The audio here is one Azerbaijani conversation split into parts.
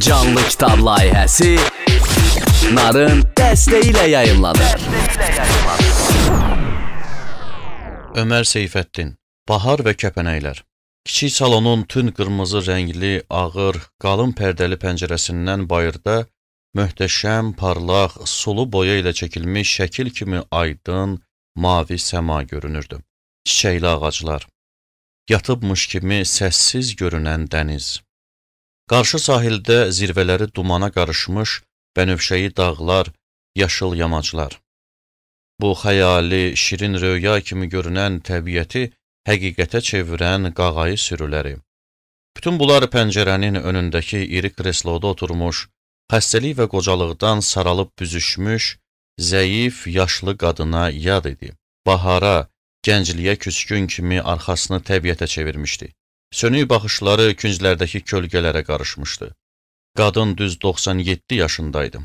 canlı kitab layihəsi Narın dəstəyi ilə yayımlanır. Ömər Seyfəddin Bahar və kəpənəklər Kiçik salonun tün qırmızı rəngli, ağır, qalın pərdəli pəncərəsindən bayırda möhtəşəm, parlaq, sulu boya ilə çəkilmiş şəkil kimi aydın, mavi səma görünürdü. Çiçəkli ağaclar, yatıbmış kimi səssiz görünən dəniz, Qarşı sahildə zirvələri dumana qarışmış bənövşəyi dağlar, yaşıl yamaclar. Bu xəyali, şirin röya kimi görünən təbiəti həqiqətə çevirən qağayı sürüləri. Bütün bunlar pəncərənin önündəki iri kresloda oturmuş, xəstəlik və qocalıqdan saralıb büzüşmüş, zəif, yaşlı qadına yad idi. Bahara, gəncliyə küskün kimi arxasını təbiətə çevirmişdi. Sönük baxışları künclərdəki kölgələrə qarışmışdı. Qadın düz 97 yaşındaydım.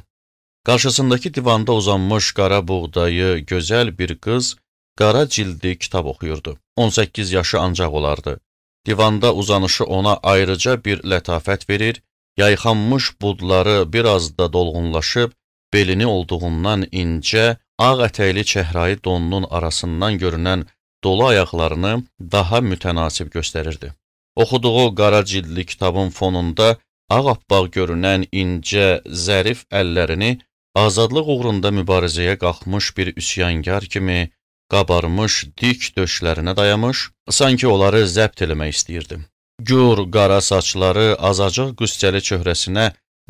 Qarşısındakı divanda uzanmış qara buğdayı gözəl bir qız qara cildi kitab oxuyurdu. 18 yaşı ancaq olardı. Divanda uzanışı ona ayrıca bir lətafət verir, yayxanmış budları bir az da dolğunlaşıb, belini olduğundan incə, ağ ətəkli çəhrayı donunun arasından görünən dolu ayaqlarını daha mütənasib göstərirdi. Oxuduğu qara cildli kitabın fonunda ağappaq görünən incə, zərif əllərini azadlıq uğrunda mübarizəyə qalxmış bir üsyangar kimi qabarmış dik döşlərinə dayamış, sanki onları zəbt eləmək istəyirdi. Gür qara saçları azacıq qüssəli çöhrəsinə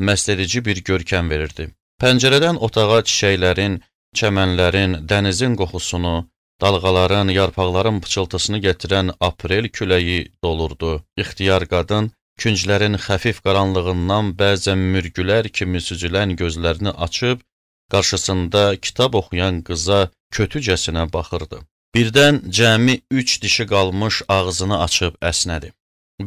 məstedici bir görkəm verirdi. Pəncərədən otağa çiçəklərin, çəmənlərin, dənizin qoxusunu, Dalğaların, yarpaqların pıçıltısını gətirən aprel küləyi dolurdu. İxtiyar qadın künclərin xəfif qaranlığından bəzən mürgülər kimi süzülən gözlərini açıb, qarşısında kitab oxuyan qıza kötücəsinə baxırdı. Birdən cəmi üç dişi qalmış ağzını açıb əsnədi.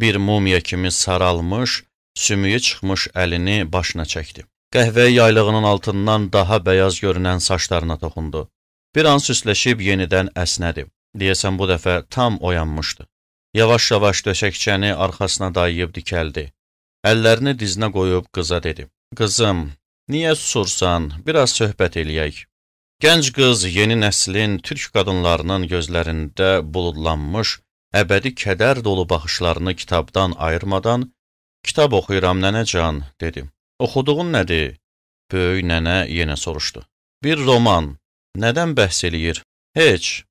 Bir mumiya kimi saralmış, sümüyü çıxmış əlini başına çəkdi. Qəhvə yaylığının altından daha bəyaz görünən saçlarına toxundu. Bir an süsləşib yenidən əsnədi. Deyəsən bu dəfə tam oyanmışdı. Yavaş-yavaş döşəkçəni arxasına dayayıb dikəldi. Əllərini dizinə qoyub qıza dedi. Qızım, niyə susursan, biraz söhbət eləyək. Gənc qız yeni nəslin türk qadınlarının gözlərində buludlanmış, əbədi kədər dolu baxışlarını kitabdan ayırmadan, kitab oxuyuram nənəcan, dedi. Oxuduğun nədir? Böyük nənə yenə soruşdu. Bir roman, Nədən bəhs eləyir? Heç.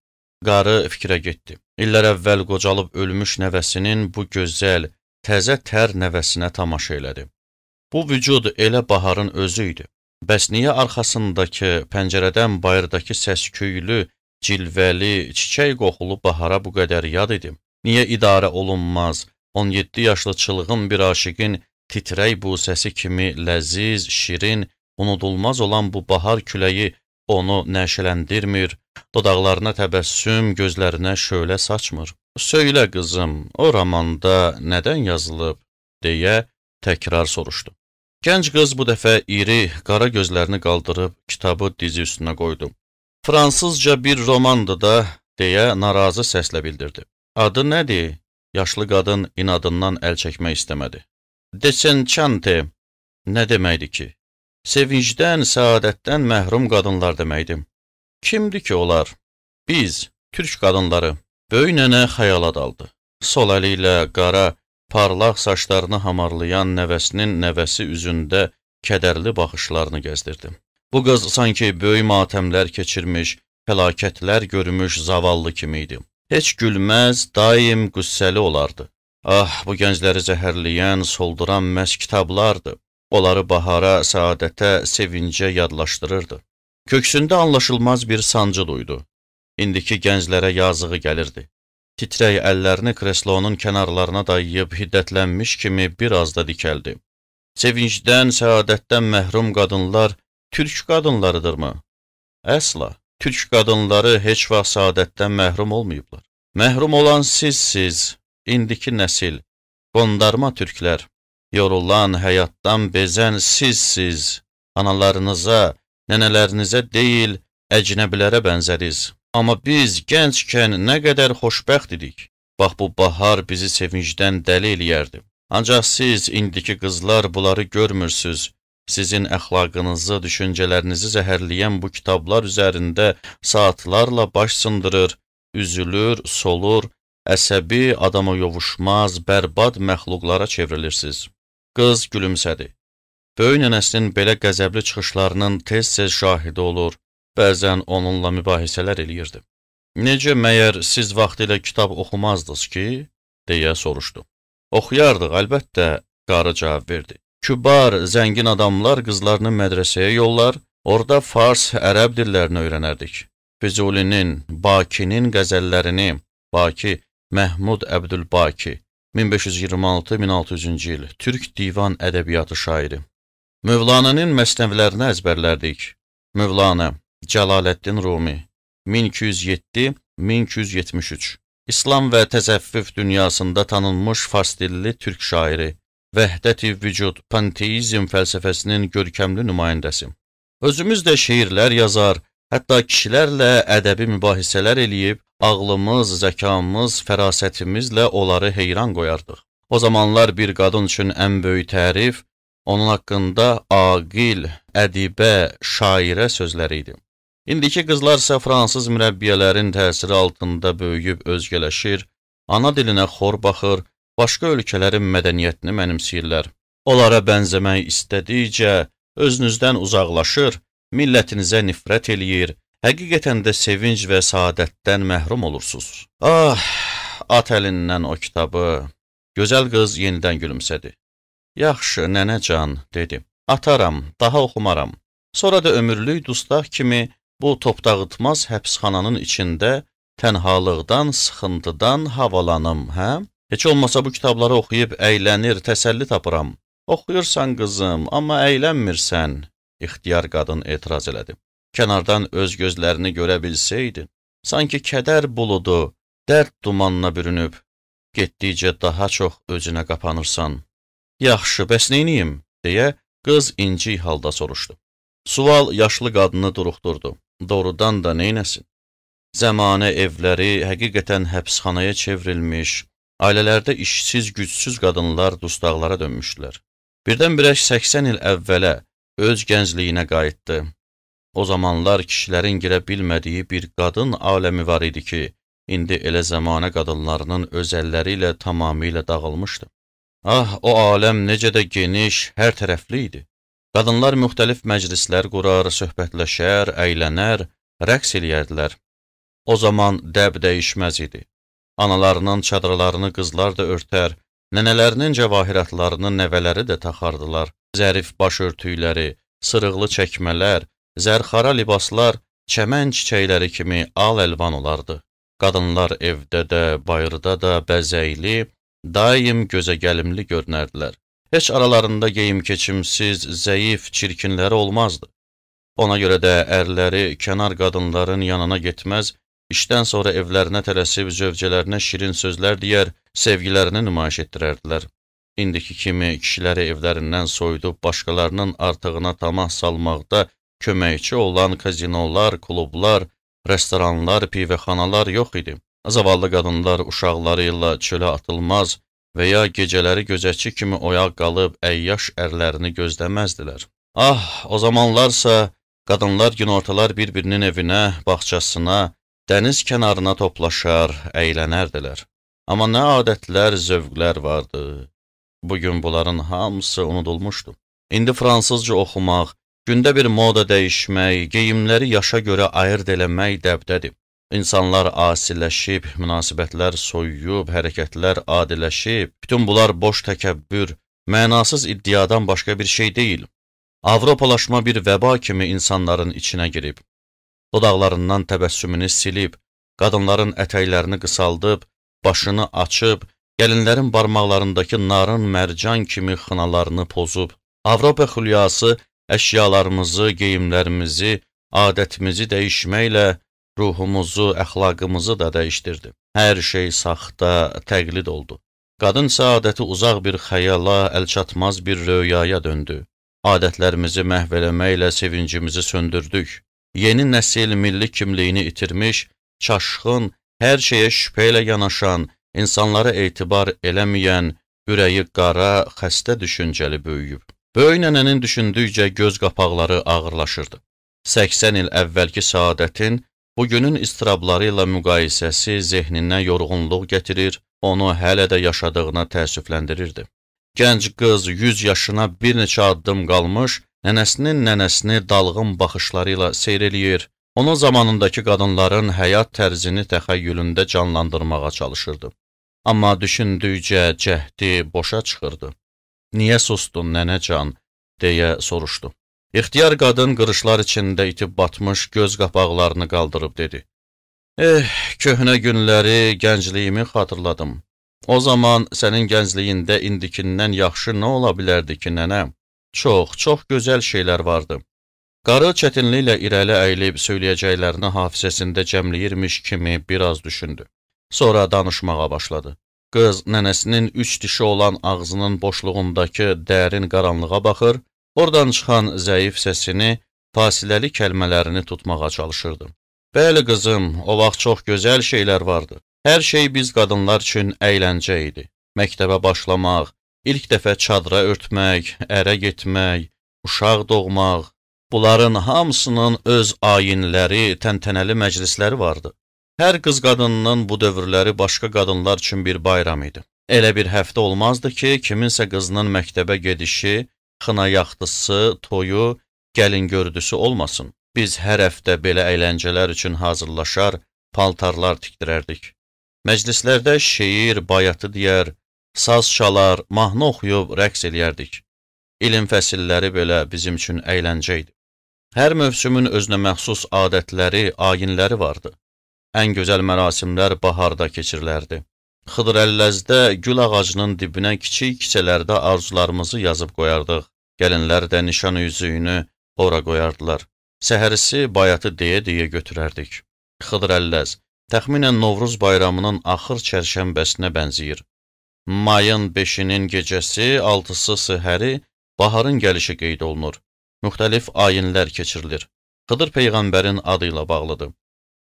Qarı fikrə getdi. İllər əvvəl qocalıb ölmüş nəvəsinin bu gözəl, təzə tər nəvəsinə tamaşa elədi. Bu vücud elə baharın özü idi. Bəs niyə arxasındakı pəncərədən bayırdakı səs-küylü, cilvəli, çiçək qoxulu bahara bu qədər yad idi? Niyə idarə olunmaz, 17 yaşlı çılğın bir aşiqin titrək bu səsi kimi ləziz, şirin, unudulmaz olan bu bahar küləyi onu nəşələndirmir, dodaqlarına təbəssüm, gözlərinə şölə saçmır. Söylə qızım, o romanda nədən yazılıb, deyə təkrar soruşdu. Gənc qız bu dəfə iri, qara gözlərini qaldırıb kitabı dizi üstünə qoydu. Fransızca bir romandı da, deyə narazı səslə bildirdi. Adı nədir? Yaşlı qadın inadından əl çəkmək istəmədi. Desençante nə deməkdir ki? sevincdən, səadətdən məhrum qadınlar deməkdir. Kimdir ki onlar? Biz, türk qadınları. Böyük nənə xəyala daldı. Sol əli ilə qara, parlaq saçlarını hamarlayan nəvəsinin nəvəsi üzündə kədərli baxışlarını gəzdirdi. Bu qız sanki böyük matəmlər keçirmiş, fəlakətlər görmüş zavallı kimi idi. Heç gülməz, daim qüssəli olardı. Ah, bu gəncləri zəhərləyən, solduran məhz kitablardı. Onları bahara, saadətə, sevincə yadlaşdırırdı. Köksündə anlaşılmaz bir sancı duydu. İndiki gənclərə yazığı gəlirdi. Titrək əllərini kreslonun kənarlarına dayayıb hiddətlənmiş kimi bir az da dikəldi. Sevincdən, səadətdən məhrum qadınlar türk qadınlarıdırmı? Əsla, türk qadınları heç vaxt səadətdən məhrum olmayıblar. Məhrum olan sizsiz, indiki nəsil, qondarma türklər yorulan həyatdan bezən sizsiz. Analarınıza, nənələrinizə deyil, əcnəbilərə bənzəriz. Amma biz gənckən nə qədər xoşbəxt idik. Bax bu bahar bizi sevincdən dəli eləyərdi. Ancaq siz indiki qızlar bunları görmürsüz. Sizin əxlaqınızı, düşüncələrinizi zəhərləyən bu kitablar üzərində saatlarla baş sındırır, üzülür, solur, əsəbi, adama yovuşmaz, bərbad məxluqlara çevrilirsiniz. Qız gülümsədi. Böyük nənəsinin belə qəzəbli çıxışlarının tez-tez şahidi olur, bəzən onunla mübahisələr eləyirdi. Necə məyər siz vaxtilə kitab oxumazdınız ki? deyə soruşdu. Oxuyardıq, əlbəttə, qarı cavab verdi. Kübar, zəngin adamlar qızlarını mədrəsəyə yollar, orada fars, ərəb dillərini öyrənərdik. Füzulinin, Bakinin qəzəllərini, Baki, Məhmud Əbdülbaki, 1526-1600-cü il Türk divan ədəbiyyatı şairi. Mövlananın məsnəvlərini əzbərlərdik. Mövlana Cəlaləddin Rumi 1207-1273 İslam və təzəvvüf dünyasında tanınmış fars dilli türk şairi, vəhdəti vücud panteizm fəlsəfəsinin görkəmli nümayəndəsi. Özümüz də şeirlər yazar, Hətta kişilərlə ədəbi mübahisələr eləyib, ağlımız, zəkamız, fərasətimizlə onları heyran qoyardıq. O zamanlar bir qadın üçün ən böyük tərif onun haqqında aqil, ədibə, şairə sözləri idi. İndiki qızlar isə fransız mürəbbiyələrin təsiri altında böyüyüb özgələşir, ana dilinə xor baxır, başqa ölkələrin mədəniyyətini mənimsəyirlər. Onlara bənzəmək istədikcə özünüzdən uzaqlaşır millətinizə nifrət eləyir, həqiqətən də sevinc və saadətdən məhrum olursunuz. Ah, at əlindən o kitabı. Gözəl qız yenidən gülümsədi. Yaxşı, nənəcan, dedi. Ataram, daha oxumaram. Sonra da ömürlük dustaq kimi bu topdağıtmaz həbsxananın içində tənhalıqdan, sıxıntıdan havalanım, hə? Heç olmasa bu kitabları oxuyub əylənir, təsəlli tapıram. Oxuyursan qızım, amma əylənmirsən. İxtiyar qadın etiraz elədi. Kənardan öz gözlərini görə bilsəydi, sanki kədər buludu, dərd dumanına bürünüb, getdikcə daha çox özünə qapanırsan. Yaxşı, bəs neyniyim, deyə qız inci halda soruşdu. Sual yaşlı qadını duruxdurdu. Doğrudan da neynəsin? Zəmanə evləri həqiqətən həbsxanaya çevrilmiş, ailələrdə işsiz, gücsüz qadınlar dustaqlara dönmüşdülər. Birdən-birə 80 il əvvələ öz gəncliyinə qayıtdı. O zamanlar kişilərin girə bilmədiyi bir qadın aləmi var idi ki, indi elə zəmanə qadınlarının öz əlləri ilə tamamilə dağılmışdı. Ah, o aləm necə də geniş, hər tərəfli idi. Qadınlar müxtəlif məclislər qurar, söhbətləşər, əylənər, rəqs eləyərdilər. O zaman dəb dəyişməz idi. Analarının çadırlarını qızlar da örtər, Nənələrinin cəvahiratlarını nəvələri də taxardılar. Zərif baş örtükləri, sırıqlı çəkmələr, zərxara libaslar, çəmən çiçəkləri kimi al əlvan olardı. Qadınlar evdə də, bayırda da bəzəkli, daim gözə gəlimli görünərdilər. Heç aralarında geyim-keçimsiz, zəif çirkinləri olmazdı. Ona görə də ərləri kənar qadınların yanına getməz, işdən sonra evlərinə tələsib zövcələrinə şirin sözlər deyər, sevgilərini nümayiş etdirərdilər. İndiki kimi kişiləri evlərindən soyudub başqalarının artığına tamah salmaqda köməkçi olan kazinolar, klublar, restoranlar, pivəxanalar yox idi. Zavallı qadınlar uşaqları ilə çölə atılmaz və ya gecələri gözətçi kimi oyaq qalıb əyyaş ərlərini gözləməzdilər. Ah, o zamanlarsa qadınlar günortalar bir-birinin evinə, bağçasına, dəniz kənarına toplaşar, əylənərdilər. Amma nə adətlər, zövqlər vardı. Bugün bunların hamısı unudulmuşdu. İndi fransızca oxumaq, gündə bir moda dəyişmək, geyimləri yaşa görə ayırt eləmək dəbdədir. İnsanlar asiləşib, münasibətlər soyuyub, hərəkətlər adiləşib, bütün bunlar boş təkəbbür, mənasız iddiadan başqa bir şey deyil. Avropalaşma bir vəba kimi insanların içinə girib. Dodaqlarından təbəssümünü silib, qadınların ətəklərini qısaldıb, başını açıb, gəlinlərin barmaqlarındakı narın mərcan kimi xınalarını pozub. Avropa xülyası əşyalarımızı, geyimlərimizi, adətimizi dəyişməklə ruhumuzu, əxlaqımızı da dəyişdirdi. Hər şey saxta, təqlid oldu. Qadın səadəti uzaq bir xəyala, əlçatmaz bir röyaya döndü. Adətlərimizi məhv eləməklə sevincimizi söndürdük. Yeni nəsil milli kimliyini itirmiş, çaşqın, hər şeyə şübhə ilə yanaşan, insanlara etibar eləməyən, ürəyi qara, xəstə düşüncəli böyüyüb. Böyük nənənin düşündükcə göz qapaqları ağırlaşırdı. 80 il əvvəlki saadətin bugünün istirabları ilə müqayisəsi zehninə yorğunluq gətirir, onu hələ də yaşadığına təəssüfləndirirdi. Gənc qız 100 yaşına bir neçə addım qalmış, nənəsinin nənəsini dalğın baxışları ilə seyr eləyir, Onun zamanındakı qadınların həyat tərzini təxəyyülündə canlandırmağa çalışırdı. Amma düşündükcə cəhdi boşa çıxırdı. Niyə sustun nənəcan, deyə soruşdu. İxtiyar qadın qırışlar içində itib batmış göz qapaqlarını qaldırıb dedi. Eh, köhnə günləri, gəncliyimi xatırladım. O zaman sənin gəncliyində indikindən yaxşı nə ola bilərdi ki, nənə? Çox, çox gözəl şeylər vardı. Qarı çətinliklə irəli əyilib söyləyəcəklərini hafizəsində cəmləyirmiş kimi biraz düşündü. Sonra danışmağa başladı. Qız nənəsinin üç dişi olan ağzının boşluğundakı dərin qaranlığa baxır, oradan çıxan zəif səsini, fasiləli kəlmələrini tutmağa çalışırdı. Bəli qızım, o vaxt çox gözəl şeylər vardı. Hər şey biz qadınlar üçün əyləncə idi. Məktəbə başlamaq, ilk dəfə çadıra örtmək, ərə getmək, uşaq doğmaq, Bunların hamısının öz ayinləri, təntənəli məclisləri vardı. Hər qız qadınının bu dövrləri başqa qadınlar üçün bir bayram idi. Elə bir həftə olmazdı ki, kiminsə qızının məktəbə gedişi, xına yaxtısı, toyu, gəlin gördüsü olmasın. Biz hər həftə belə əyləncələr üçün hazırlaşar, paltarlar tikdirərdik. Məclislərdə şeir, bayatı deyər, saz çalar, mahnı oxuyub rəqs eləyərdik. İlim fəsilləri belə bizim üçün əyləncə idi. Hər mövsümün özünə məxsus adətləri, ayinləri vardı. Ən gözəl mərasimlər baharda keçirilərdi. Xıdrəlləzdə gül ağacının dibinə kiçik kisələrdə arzularımızı yazıb qoyardıq. Gəlinlər də nişan üzüyünü ora qoyardılar. Səhərisi bayatı deyə-deyə götürərdik. Xıdrəlləz təxminən Novruz bayramının axır çərşənbəsinə bənzəyir. Mayın 5-inin gecəsi, 6-sı səhəri baharın gəlişi qeyd olunur müxtəlif ayinlər keçirilir. Xıdır peyğəmbərin adı ilə bağlıdır.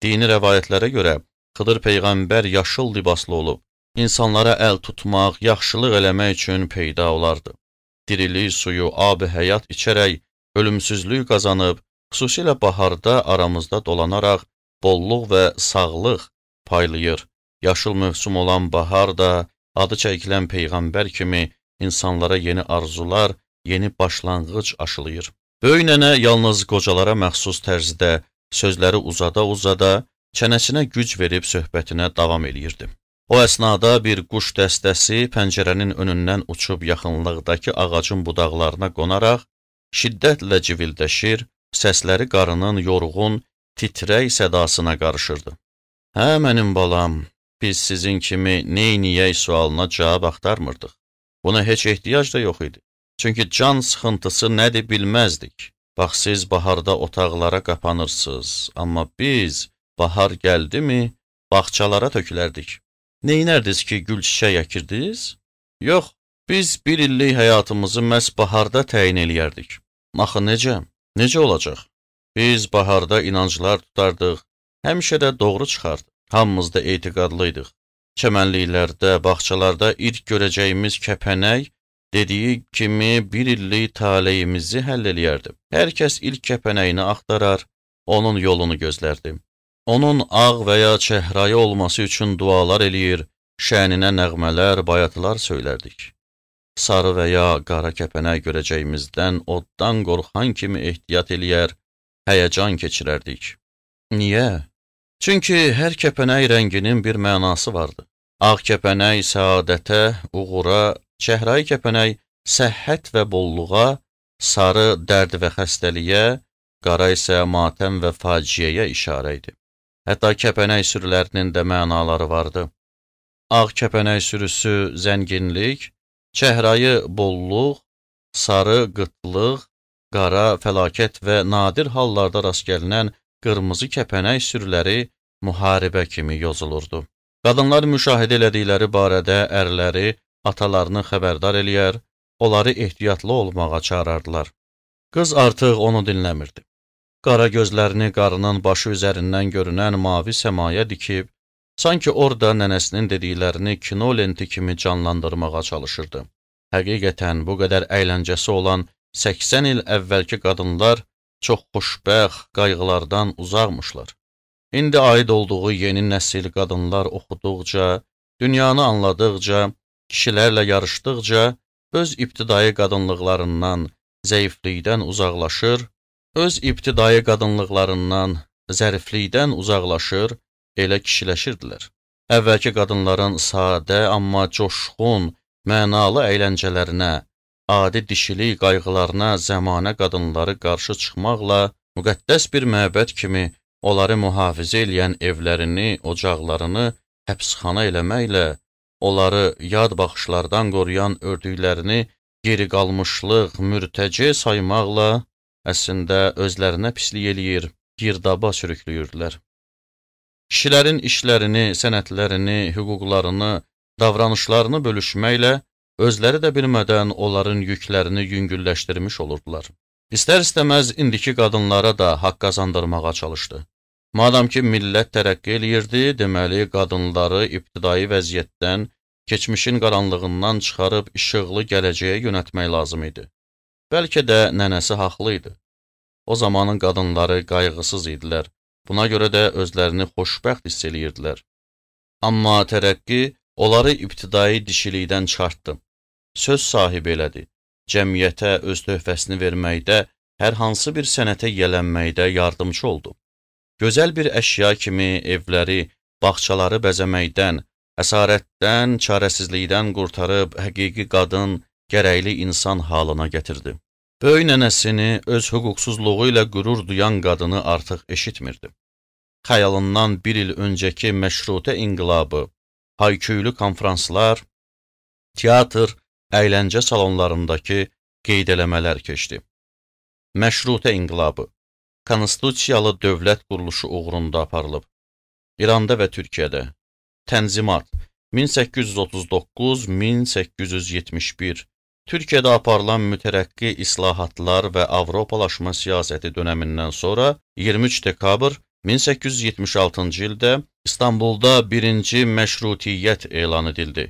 Dini rəvayətlərə görə Xıdır peyğəmbər yaşıl libaslı olub, insanlara əl tutmaq, yaxşılıq eləmək üçün peyda olardı. Dirilik suyu, ab həyat içərək ölümsüzlük qazanıb, xüsusilə baharda aramızda dolanaraq bolluq və sağlıq paylayır. Yaşıl mövsüm olan bahar da adı çəkilən peyğəmbər kimi insanlara yeni arzular, yeni başlanğıc aşılayır. Böyük nənə yalnız qocalara məxsus tərzdə sözləri uzada-uzada çənəsinə güc verib söhbətinə davam eləyirdi. O əsnada bir quş dəstəsi pəncərənin önündən uçub yaxınlıqdakı ağacın budaqlarına qonaraq şiddətlə civildəşir, səsləri qarının yorğun, titrək sədasına qarışırdı. Hə, mənim balam, biz sizin kimi neyniyək sualına cavab axtarmırdıq. Buna heç ehtiyac da yox idi. Çünki can sıxıntısı nədir bilməzdik. Bax, siz baharda otaqlara qapanırsınız, amma biz bahar gəldimi, bağçalara tökülərdik. Neynərdiniz ki, gül çiçək əkirdiniz? Yox, biz bir illik həyatımızı məhz baharda təyin eləyərdik. Axı necə? Necə olacaq? Biz baharda inanclar tutardıq, həmişə də doğru çıxardıq. Hamımız da etiqadlıydıq. Çəmənliklərdə, bağçalarda ilk görəcəyimiz kəpənək Dediyi kimi bir illik taleyimizi həll eləyərdi. Hər kəs ilk kəpənəyini axtarar, onun yolunu gözlərdi. Onun ağ və ya çəhrayı olması üçün dualar eləyir, şəninə nəğmələr, bayatılar söylərdik. Sarı və ya qara kəpənək görəcəyimizdən oddan qorxan kimi ehtiyat eləyər, həyəcan keçirərdik. Niyə? Çünki hər kəpənək rənginin bir mənası vardı. Ağ kəpənək səadətə, uğura, Çəhrayı kəpənək səhhət və bolluğa, sarı dərd və xəstəliyə, qara isə matəm və faciəyə işarə idi. Hətta kəpənək sürülərinin də mənaları vardı. Ağ kəpənək sürüsü zənginlik, çəhrayı bolluq, sarı qıtlıq, qara fəlakət və nadir hallarda rast gəlinən qırmızı kəpənək sürüləri müharibə kimi yozulurdu. Qadınlar müşahidə elədikləri barədə ərləri atalarını xəbərdar eləyər, onları ehtiyatlı olmağa çağırardılar. Qız artıq onu dinləmirdi. Qara gözlərini qarının başı üzərindən görünən mavi səmaya dikib, sanki orada nənəsinin dediklərini kino lenti kimi canlandırmağa çalışırdı. Həqiqətən bu qədər əyləncəsi olan 80 il əvvəlki qadınlar çox xoşbəxt, qayğılardan uzaqmışlar. İndi aid olduğu yeni nəsil qadınlar oxuduqca, dünyanı anladıqca, Kişilərlə yarışdıqca öz ibtidai qadınlıqlarından, zəiflikdən uzaqlaşır, öz ibtidai qadınlıqlarından, zəriflikdən uzaqlaşır, elə kişiləşirdilər. Əvvəlki qadınların sadə, amma coşğun, mənalı əyləncələrinə, adi dişilik qayğılarına zəmanə qadınları qarşı çıxmaqla müqəddəs bir məbəd kimi onları mühafizə eləyən evlərini, ocaqlarını həbsxana eləməklə onları yad baxışlardan qoruyan ördüklərini geri qalmışlıq, mürtəcə saymaqla əslində özlərinə pislik eləyir, girdaba sürüklüyürdülər. Kişilərin işlərini, sənətlərini, hüquqlarını, davranışlarını bölüşməklə özləri də bilmədən onların yüklərini yüngülləşdirmiş olurdular. İstər-istəməz indiki qadınlara da haqq qazandırmağa çalışdı. Madam ki, millət tərəqqi eləyirdi, deməli, qadınları ibtidai vəziyyətdən, keçmişin qaranlığından çıxarıb işıqlı gələcəyə yönətmək lazım idi. Bəlkə də nənəsi haqlı idi. O zamanın qadınları qayğısız idilər, buna görə də özlərini xoşbəxt hiss eləyirdilər. Amma tərəqqi onları ibtidai dişilikdən çıxartdı. Söz sahibi elədi, cəmiyyətə öz töhfəsini verməkdə, hər hansı bir sənətə yələnməkdə yardımcı oldu. Gözəl bir əşya kimi evləri, bağçaları bəzəməkdən, əsarətdən, çarəsizlikdən qurtarıb həqiqi qadın gərəkli insan halına gətirdi. Böyük nənəsini öz hüquqsuzluğu ilə qürur duyan qadını artıq eşitmirdi. Xəyalından bir il öncəki məşrutə inqilabı, hayküylü konfranslar, teatr, əyləncə salonlarındakı qeydələmələr keçdi. Məşrutə inqilabı konstitusiyalı dövlət quruluşu uğrunda aparılıb. İranda və Türkiyədə Tənzimat 1839-1871 Türkiyədə aparılan mütərəqqi islahatlar və Avropalaşma siyasəti dönəmindən sonra 23 dekabr 1876-cı ildə İstanbulda birinci məşrutiyyət elan edildi.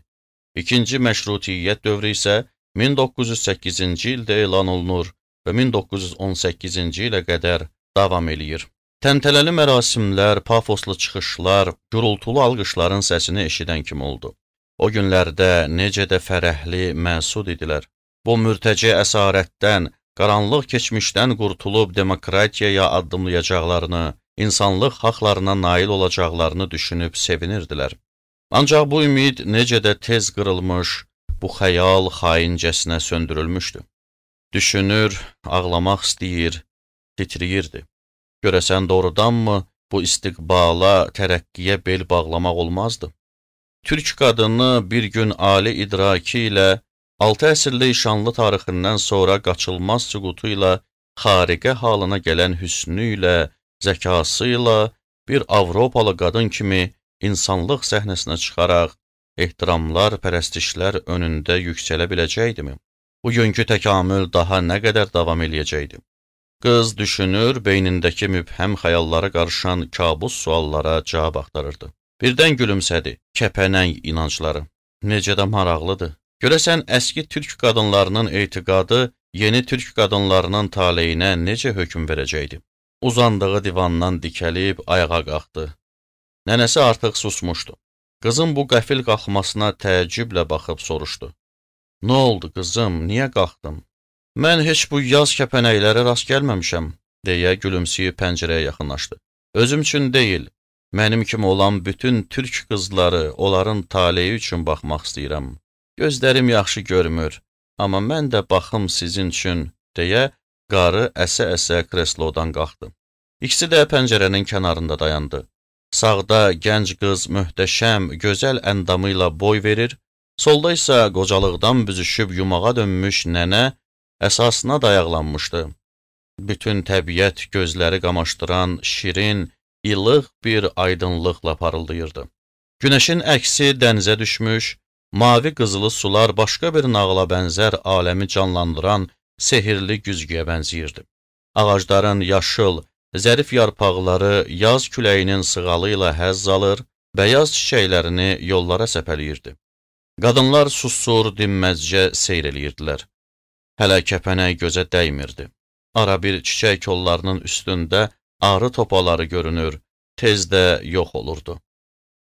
İkinci məşrutiyyət dövrü isə 1908-ci ildə elan olunur və 1918-ci ilə qədər davam eləyir. Təntələli mərasimlər, pafoslu çıxışlar, gürultulu alqışların səsini eşidən kim oldu? O günlərdə necə də fərəhli, məsud idilər. Bu mürtəci əsarətdən, qaranlıq keçmişdən qurtulub demokratiyaya addımlayacaqlarını, insanlıq haqlarına nail olacaqlarını düşünüb sevinirdilər. Ancaq bu ümid necə də tez qırılmış, bu xəyal xaincəsinə söndürülmüşdü. Düşünür, ağlamaq istəyir, titriyirdi. Görəsən doğrudanmı bu istiqbala, tərəqqiyə bel bağlamaq olmazdı? Türk qadını bir gün ali idraki ilə 6 əsrlik şanlı tarixindən sonra qaçılmaz süqutu ilə xariqə halına gələn hüsnü ilə, zəkası ilə bir Avropalı qadın kimi insanlıq səhnəsinə çıxaraq ehtiramlar, pərəstişlər önündə yüksələ biləcəkdimi? Bugünkü təkamül daha nə qədər davam eləyəcəkdi? Qız düşünür, beynindəki mübhəm xəyallara qarışan kabus suallara cavab axtarırdı. Birdən gülümsədi, kəpənəng inancları. Necə də maraqlıdır. Görəsən, əski türk qadınlarının eytiqadı yeni türk qadınlarının taleyinə necə hökum verəcəkdi? Uzandığı divandan dikəlib ayağa qalxdı. Nənəsi artıq susmuşdu. Qızın bu qəfil qalxmasına təəccüblə baxıb soruşdu. Nə oldu qızım, niyə qalxdım? Mən heç bu yaz kəpənəklərə rast gəlməmişəm, deyə gülümsüyüb pəncərəyə yaxınlaşdı. Özüm üçün deyil, mənim kimi olan bütün türk qızları onların taleyi üçün baxmaq istəyirəm. Gözlərim yaxşı görmür, amma mən də baxım sizin üçün, deyə qarı əsə-əsə kreslodan qalxdı. İkisi də pəncərənin kənarında dayandı. Sağda gənc qız möhtəşəm, gözəl əndamı ilə boy verir, solda isə qocalıqdan büzüşüb yumağa dönmüş nənə əsasına dayaqlanmışdı. Bütün təbiət gözləri qamaşdıran şirin, ilıq bir aydınlıqla parıldayırdı. Günəşin əksi dənizə düşmüş, mavi qızılı sular başqa bir nağla bənzər aləmi canlandıran sehirli güzgüyə bənzəyirdi. Ağacların yaşıl, zərif yarpaqları yaz küləyinin sığalı ilə həzz alır, bəyaz çiçəklərini yollara səpələyirdi. Qadınlar susur, dinməzcə seyr eləyirdilər. Hələ kəpənək gözə dəymirdi. Ara bir çiçək kollarının üstündə arı topaları görünür, tez də yox olurdu.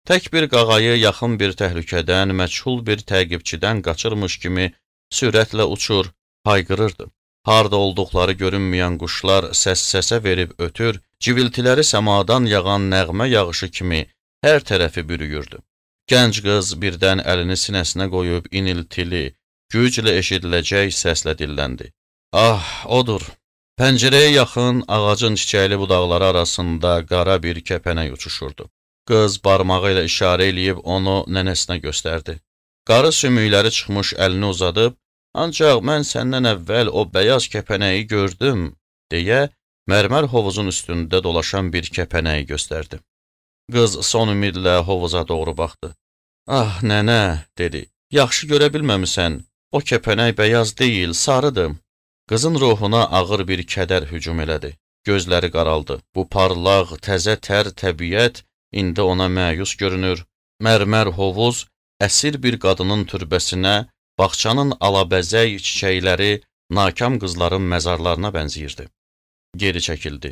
Tək bir qağayı yaxın bir təhlükədən, məçhul bir təqibçidən qaçırmış kimi sürətlə uçur, hayqırırdı. Harda olduqları görünməyən quşlar səs-səsə verib ötür, civiltiləri səmadan yağan nəğmə yağışı kimi hər tərəfi bürüyürdü. Gənc qız birdən əlini sinəsinə qoyub iniltili, güclə eşidiləcək səslə dilləndi. Ah, odur. Pəncərəyə yaxın ağacın çiçəkli budaqları arasında qara bir kəpənək uçuşurdu. Qız barmağı ilə işarə eləyib onu nənəsinə göstərdi. Qarı sümükləri çıxmış əlini uzadıb, ancaq mən səndən əvvəl o bəyaz kəpənəyi gördüm, deyə mərmər hovuzun üstündə dolaşan bir kəpənəyi göstərdi. Qız son ümidlə hovuza doğru baxdı. Ah, nənə, dedi, yaxşı görə bilməmisən, O kəpənək bəyaz deyil, sarıdır. Qızın ruhuna ağır bir kədər hücum elədi. Gözləri qaraldı. Bu parlaq, təzə tər təbiət indi ona məyus görünür. Mərmər hovuz əsir bir qadının türbəsinə, bağçanın alabəzək çiçəkləri nakam qızların məzarlarına bənzəyirdi. Geri çəkildi.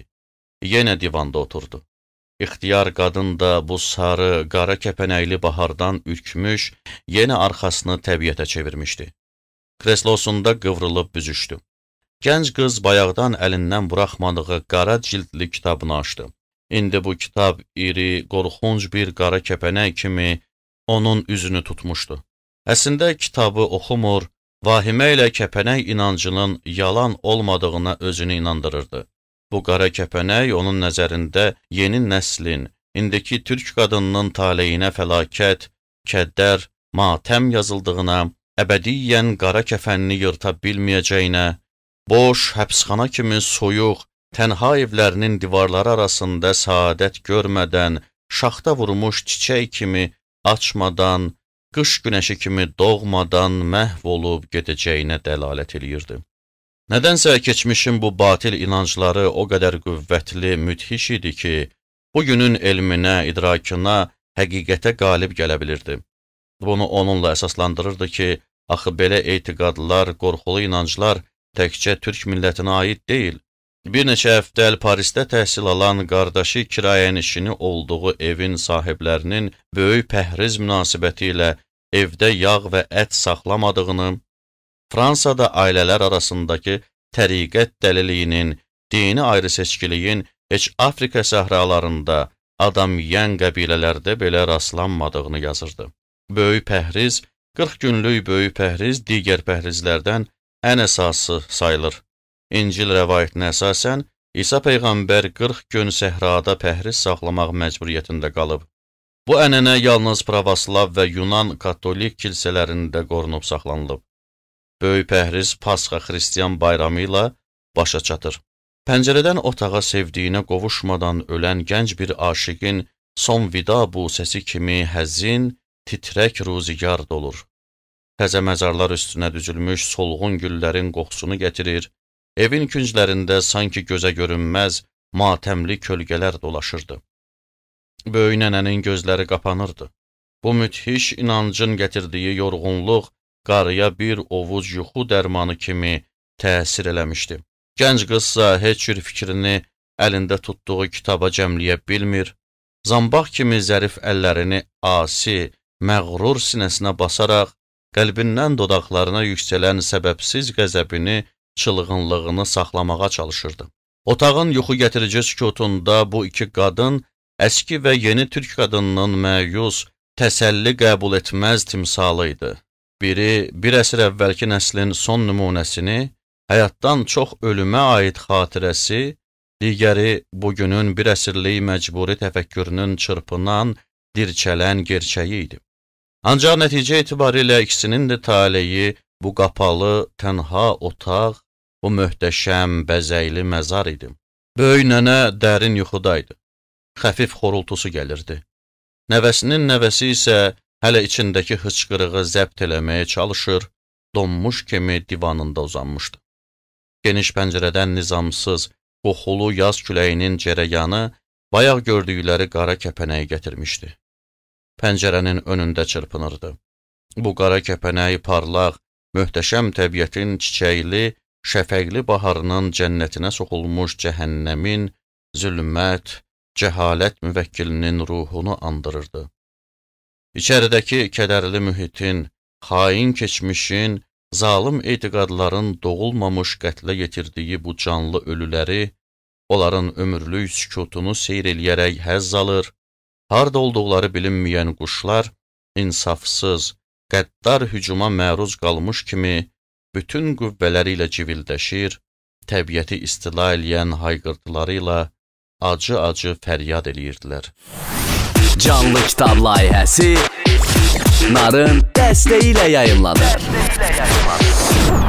Yenə divanda oturdu. İxtiyar qadın da bu sarı, qara kəpənəkli bahardan ürkmüş, yenə arxasını təbiətə çevirmişdi kreslosunda qıvrılıb büzüşdü. Gənc qız bayaqdan əlindən buraxmadığı qara cildli kitabını açdı. İndi bu kitab iri, qorxunc bir qara kəpənək kimi onun üzünü tutmuşdu. Əslində kitabı oxumur, vahimə ilə kəpənək inancının yalan olmadığına özünü inandırırdı. Bu qara kəpənək onun nəzərində yeni nəslin, indiki türk qadınının taleyinə fəlakət, kədər, matəm yazıldığına, əbədiyyən qara kəfənini yırta bilməyəcəyinə, boş, həbsxana kimi soyuq, tənha evlərinin divarları arasında saadət görmədən, şaxta vurmuş çiçək kimi açmadan, qış günəşi kimi doğmadan məhv olub gedəcəyinə dəlalət eləyirdi. Nədənsə keçmişin bu batil inancları o qədər qüvvətli, müthiş idi ki, bugünün elminə, idrakına, həqiqətə qalib gələ bilirdi bunu onunla əsaslandırırdı ki, axı belə eytiqadlar, qorxulu inanclar təkcə türk millətinə aid deyil. Bir neçə əftəl Parisdə təhsil alan qardaşı kirayənişini olduğu evin sahiblərinin böyük pəhriz münasibəti ilə evdə yağ və ət saxlamadığını, Fransada ailələr arasındakı təriqət dəliliyinin, dini ayrıseçkiliyin heç Afrika səhralarında adam yən qəbilələrdə belə rastlanmadığını yazırdı. Böyük pəhriz, 40 günlük böyük pəhriz digər pəhrizlərdən ən əsası sayılır. İncil rəvayətinə əsasən, İsa Peyğəmbər 40 gün səhrada pəhriz saxlamaq məcburiyyətində qalıb. Bu ənənə yalnız Pravoslav və Yunan katolik kilsələrində qorunub saxlanılıb. Böyük pəhriz Pasxa xristiyan bayramı ilə başa çatır. Pəncərədən otağa sevdiyinə qovuşmadan ölən gənc bir aşiqin son vida bu səsi kimi həzin titrək ruzigar dolur. Təzə məzarlar üstünə düzülmüş solğun güllərin qoxusunu gətirir, evin künclərində sanki gözə görünməz matəmli kölgələr dolaşırdı. Böyük nənənin gözləri qapanırdı. Bu müthiş inancın gətirdiyi yorğunluq qarıya bir ovuc yuxu dərmanı kimi təsir eləmişdi. Gənc qızsa heç bir fikrini əlində tutduğu kitaba cəmləyə bilmir, zambaq kimi zərif əllərini asi, məğrur sinəsinə basaraq qəlbindən dodaqlarına yüksələn səbəbsiz qəzəbini, çılğınlığını saxlamağa çalışırdı. Otağın yuxu gətirici sükutunda bu iki qadın, əski və yeni türk qadınının məyus, təsəlli qəbul etməz timsalı idi. Biri bir əsr əvvəlki nəslin son nümunəsini, həyatdan çox ölümə aid xatirəsi, digəri bugünün bir əsrlik məcburi təfəkkürünün çırpınan, dirçələn gerçəyi idi. Ancaq nəticə etibarilə ikisinin də taleyi bu qapalı, tənha otaq, bu möhtəşəm, bəzəkli məzar idi. Böyük nənə dərin yuxudaydı. Xəfif xorultusu gəlirdi. Nəvəsinin nəvəsi isə hələ içindəki hıçqırığı zəbt eləməyə çalışır, donmuş kimi divanında uzanmışdı. Geniş pəncərədən nizamsız, qoxulu yaz küləyinin cərəyanı bayaq gördükləri qara kəpənəyi gətirmişdi pəncərənin önündə çırpınırdı. Bu qara kəpənək parlaq, möhtəşəm təbiətin çiçəkli, şəfəqli baharının cənnətinə soxulmuş cəhənnəmin, zülmət, cəhalət müvəkkilinin ruhunu andırırdı. İçəridəki kədərli mühitin, xain keçmişin, zalım etiqadların doğulmamış qətlə yetirdiyi bu canlı ölüləri, onların ömürlük sükutunu seyr eləyərək həzz alır, harda olduqları bilinməyən quşlar insafsız, qəddar hücuma məruz qalmış kimi bütün qüvvələri ilə civildəşir, təbiəti istila eləyən hayqırtıları ilə acı-acı fəryad eləyirdilər. Canlı kitab layihəsi Narın dəstəyi ilə yayımlanır. Dəstəklə yayımlanır.